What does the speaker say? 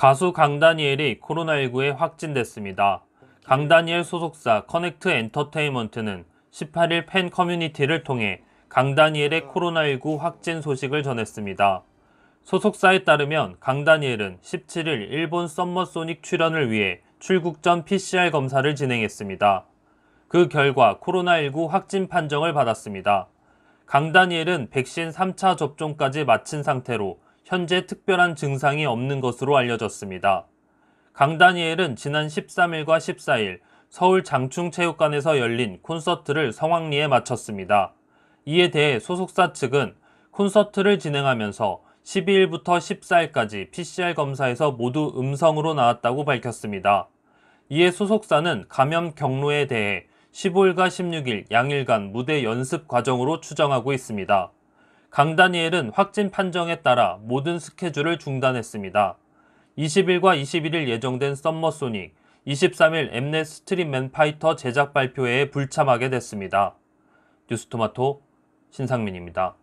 가수 강다니엘이 코로나19에 확진됐습니다. 강다니엘 소속사 커넥트 엔터테인먼트는 18일 팬 커뮤니티를 통해 강다니엘의 코로나19 확진 소식을 전했습니다. 소속사에 따르면 강다니엘은 17일 일본 썸머소닉 출연을 위해 출국 전 PCR 검사를 진행했습니다. 그 결과 코로나19 확진 판정을 받았습니다. 강다니엘은 백신 3차 접종까지 마친 상태로 현재 특별한 증상이 없는 것으로 알려졌습니다. 강다니엘은 지난 13일과 14일 서울 장충체육관에서 열린 콘서트를 성황리에 마쳤습니다. 이에 대해 소속사 측은 콘서트를 진행하면서 12일부터 14일까지 PCR 검사에서 모두 음성으로 나왔다고 밝혔습니다. 이에 소속사는 감염 경로에 대해 15일과 16일 양일간 무대 연습 과정으로 추정하고 있습니다. 강다니엘은 확진 판정에 따라 모든 스케줄을 중단했습니다. 20일과 21일 예정된 썸머소닉, 23일 엠넷 스트림맨 파이터 제작 발표회에 불참하게 됐습니다. 뉴스토마토 신상민입니다.